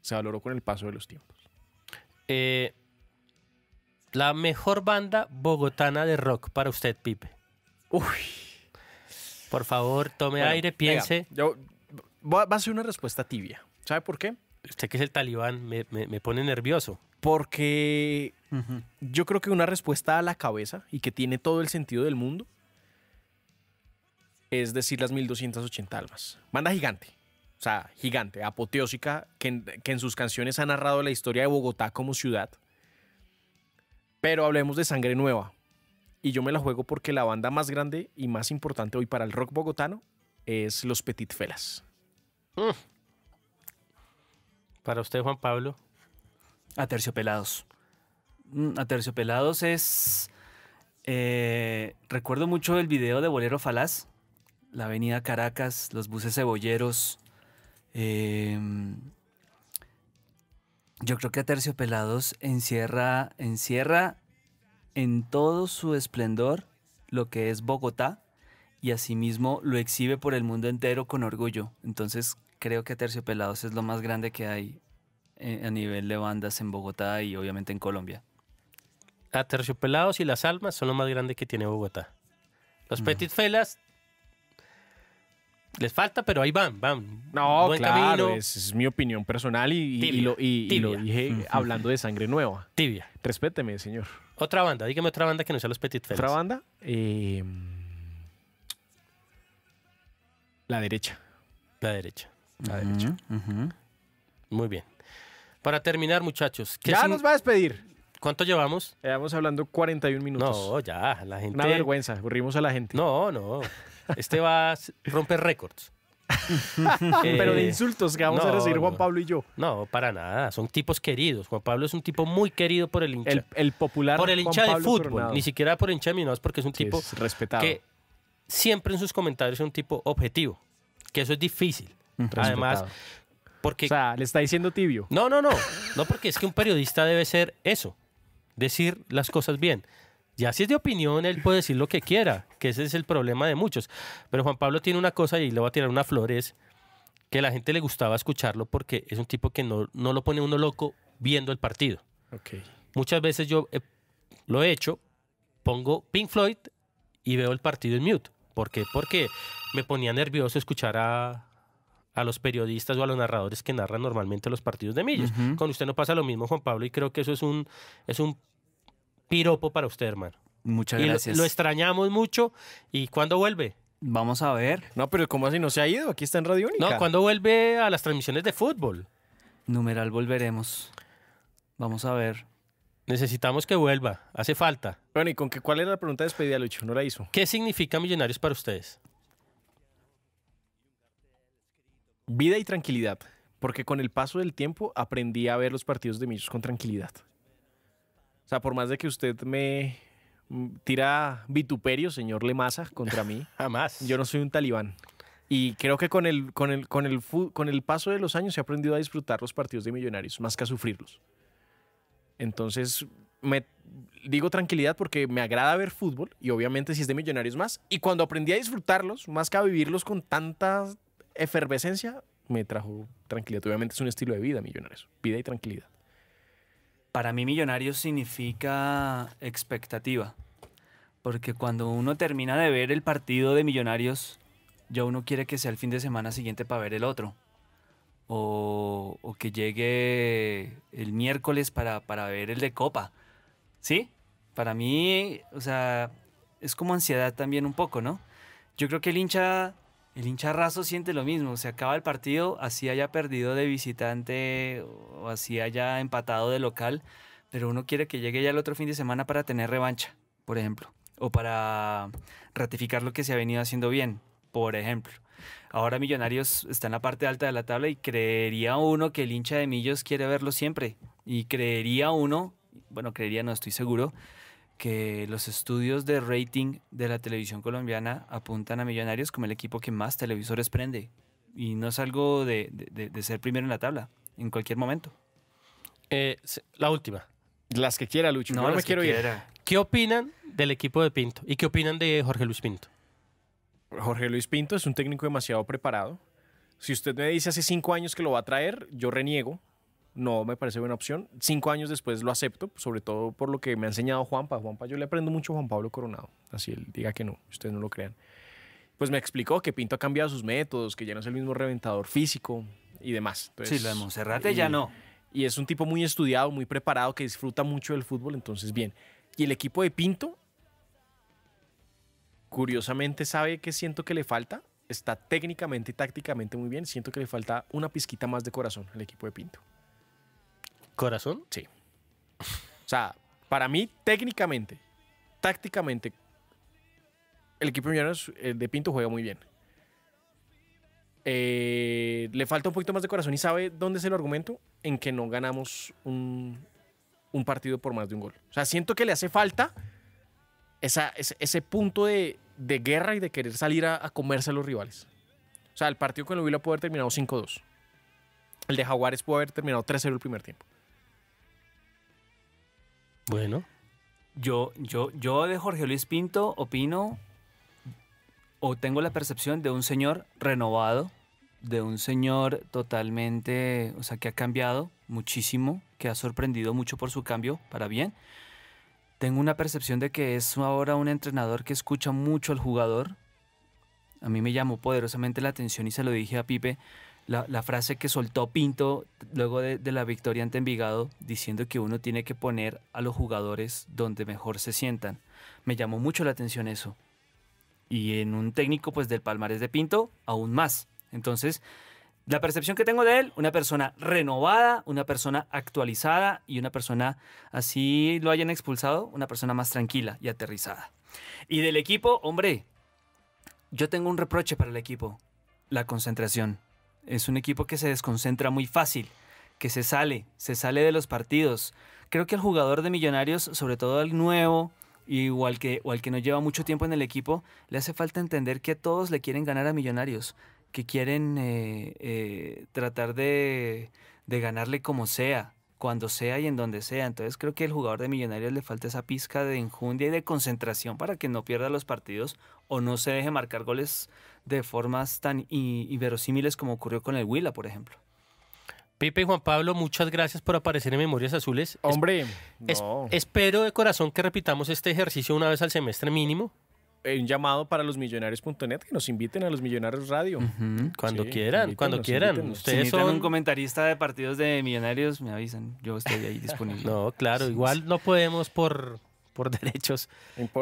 se valoró con el paso de los tiempos. Eh, la mejor banda bogotana de rock para usted, Pipe. Uy. Por favor, tome aire, piense. yo, va a ser una respuesta tibia. ¿Sabe por qué? Usted que es el talibán me, pone nervioso. Porque yo creo que una respuesta a la cabeza y que tiene todo el sentido del mundo es decir las 1280 almas. Manda gigante. O sea, gigante, apoteósica, que en sus canciones ha narrado la historia de Bogotá como ciudad. Pero hablemos de Sangre Nueva, y yo me la juego porque la banda más grande y más importante hoy para el rock bogotano es Los Petit Felas. Mm. Para usted, Juan Pablo. A Aterciopelados. Mm, Aterciopelados es. Eh, recuerdo mucho el video de Bolero Falaz, la avenida Caracas, los buses cebolleros. Em, yo creo que Aterciopelados encierra, encierra en todo su esplendor lo que es Bogotá y asimismo lo exhibe por el mundo entero con orgullo. Entonces creo que Terciopelados es lo más grande que hay eh, a nivel de bandas en Bogotá y obviamente en Colombia. A Terciopelados y Las Almas son lo más grande que tiene Bogotá. Los mm. Petit Felas les falta, pero ahí van, van. No, claro, es, mi opinión personal y, lo, y, lo dije hablando de sangre nueva. Tibia. Respéteme, señor. Otra banda, dígame otra banda que no sea los Petit Otra banda, eh, la derecha. La derecha, la derecha. Muy bien. Para terminar, muchachos. ya nos va a despedir. ¿Cuánto llevamos? Llevamos hablando 41 minutos. No, ya, la gente. Una vergüenza, aburrimos a la gente. No, no. Este va a romper récords. Pero de eh, insultos que vamos a recibir Juan Pablo y yo. No, para nada. Son tipos queridos. Juan Pablo es un tipo muy querido por el hincha. El, popular. Por el hincha de fútbol. Ni siquiera por el hincha de porque es un tipo respetado. que siempre en sus comentarios es un tipo objetivo. Que eso es difícil. Además, porque. O sea, le está diciendo tibio. No, no, no. No, porque es que un periodista debe ser eso. Decir las cosas bien. Ya si es de opinión, él puede decir lo que quiera, que ese es el problema de muchos. Pero Juan Pablo tiene una cosa y le voy a tirar una flores que la gente le gustaba escucharlo porque es un tipo que no, no lo pone uno loco viendo el partido. Muchas veces yo eh, lo he hecho, pongo Pink Floyd y veo el partido en mute. ¿Por qué? Porque me ponía nervioso escuchar a, los periodistas o a los narradores que narran normalmente los partidos de Millos. Con usted no pasa lo mismo, Juan Pablo, y creo que eso es un, es un piropo para usted, hermano. Muchas gracias. Lo, extrañamos mucho. ¿Y cuándo vuelve? Vamos a ver. No, pero ¿cómo así? No se ha ido. Aquí está en Radio Única. No, ¿cuándo vuelve a las transmisiones de fútbol? Numeral volveremos. Vamos a ver. Necesitamos que vuelva. Hace falta. Bueno, ¿y con qué, cuál era la pregunta de despedida, Lucho? No la hizo. ¿Qué significa Millonarios para ustedes? Vida y tranquilidad. Porque con el paso del tiempo aprendí a ver los partidos de Millos con tranquilidad. O sea, por más de que usted me mm, tira vituperio, señor Lemasa, contra mí. Jamás. Yo no soy un talibán. Y creo que con el, con, el, con, el, con el paso de los años he aprendido a disfrutar los partidos de millonarios, más que a sufrirlos. Entonces, me digo tranquilidad porque me agrada ver fútbol y obviamente si es de millonarios más. Y cuando aprendí a disfrutarlos, más que a vivirlos con tanta efervescencia, me trajo tranquilidad. Obviamente es un estilo de vida, millonarios. Vida y tranquilidad para mí millonarios significa expectativa. Porque cuando uno termina de ver el partido de millonarios, ya uno quiere que sea el fin de semana siguiente para ver el otro. O, que llegue el miércoles para, para ver el de Copa. ¿Sí? Para mí, o sea, es como ansiedad también un poco, ¿no? Yo creo que el hincha el hincha raso siente lo mismo. Se acaba el partido, así haya perdido de visitante o así haya empatado de local, pero uno quiere que llegue ya el otro fin de semana para tener revancha, por ejemplo, o para ratificar lo que se ha venido haciendo bien, por ejemplo. Ahora Millonarios está en la parte alta de la tabla y creería uno que el hincha de Millos quiere verlo siempre. Y creería uno, bueno, creería, no estoy seguro, que los estudios de rating de la televisión colombiana apuntan a Millonarios como el equipo que más televisores prende. Y no es algo de, ser primero en la tabla, en cualquier momento. Eh, la última. Las que quiera, Lucho. No, me quiero ir. ¿Qué opinan del equipo de Pinto? ¿Y qué opinan de Jorge Luis Pinto? Jorge Luis Pinto es un técnico demasiado preparado. Si usted me dice hace cinco años que lo va a traer, yo reniego no me parece buena opción. Cinco años después lo acepto, sobre todo por lo que me ha enseñado Juanpa. Juanpa, yo le aprendo mucho Juan Pablo Coronado, así él diga que no, ustedes no lo crean. Pues me explicó que Pinto ha cambiado sus métodos, que ya no es el mismo reventador físico y demás. sí, lo de Monserrate ya no. Y es un tipo muy estudiado, muy preparado, que disfruta mucho del fútbol, entonces bien. Y el equipo de Pinto, curiosamente, sabe que siento que le falta. Está técnicamente y tácticamente muy bien. Siento que le falta una pizquita más de corazón al equipo de Pinto. ¿Corazón? Sí. O sea, para mí, técnicamente, tácticamente, el equipo de eh, Pinto juega muy bien. Eh, le falta un poquito más de corazón y sabe dónde es el argumento en que no ganamos un, partido por más de un gol. O sea, siento que le hace falta ese, punto de, guerra y de querer salir a, comerse a los rivales. O sea, el partido con el Huila puede haber terminado 5-2. El de Jaguares puede haber terminado 3-0 el primer tiempo. Bueno. Yo, yo, yo de Jorge Luis Pinto opino o tengo la percepción de un señor renovado, de un señor totalmente, o sea, que ha cambiado muchísimo, que ha sorprendido mucho por su cambio para bien. Tengo una percepción de que es ahora un entrenador que escucha mucho al jugador. A mí me llamó poderosamente la atención y se lo dije a Pipe la, frase que soltó Pinto luego de, la victoria ante Envigado, diciendo que uno tiene que poner a los jugadores donde mejor se sientan. Me llamó mucho la atención eso. Y en un técnico pues del palmarés de Pinto, aún más. Entonces, la percepción que tengo de él, una persona renovada, una persona actualizada y una persona, así lo hayan expulsado, una persona más tranquila y aterrizada. Y del equipo, hombre, yo tengo un reproche para el equipo, la concentración es un equipo que se desconcentra muy fácil, que se sale, se sale de los partidos. Creo que al jugador de Millonarios, sobre todo el nuevo, igual que, o al que no lleva mucho tiempo en el equipo, le hace falta entender que todos le quieren ganar a Millonarios, que quieren eh, eh, tratar de ganarle como sea, cuando sea y en donde sea. Entonces creo que al jugador de Millonarios le falta esa pizca de enjundia y de concentración para que no pierda los partidos o no se deje marcar goles de formas tan inverosímiles como ocurrió con el Huila, por ejemplo. Pipe y Juan Pablo, muchas gracias por aparecer en Memorias Azules. Hombre, espero de corazón que repitamos este ejercicio una vez al semestre mínimo un llamado para los millonarios.net que nos inviten a los Millonarios Radio. Cuando quieran, cuando quieran. Ustedes si son un comentarista de partidos de Millonarios, me avisan. Yo estoy ahí disponible. no, claro, igual no podemos por por derechos.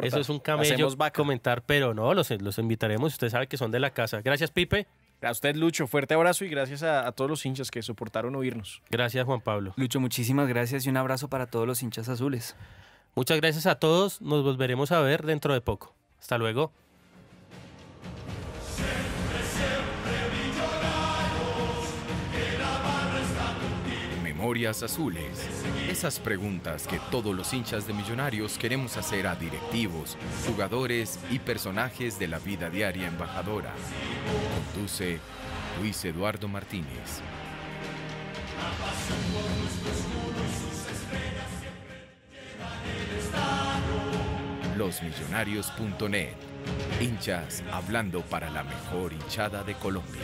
Eso es un camello va a comentar, pero no, los, invitaremos. Usted sabe que son de la casa. Gracias, Pipe. A usted, Lucho, fuerte abrazo y gracias a, todos los hinchas que soportaron oírnos. Gracias, Juan Pablo. Lucho, muchísimas gracias y un abrazo para todos los hinchas azules. Muchas gracias a todos. Nos volveremos a ver dentro de poco. Hasta luego. Memorias Azules. Esas preguntas que todos los hinchas de Millonarios queremos hacer a directivos, jugadores y personajes de la vida diaria embajadora. Conduce Luis Eduardo Martínez losmillonarios.net. Hinchas hablando para la mejor hinchada de Colombia.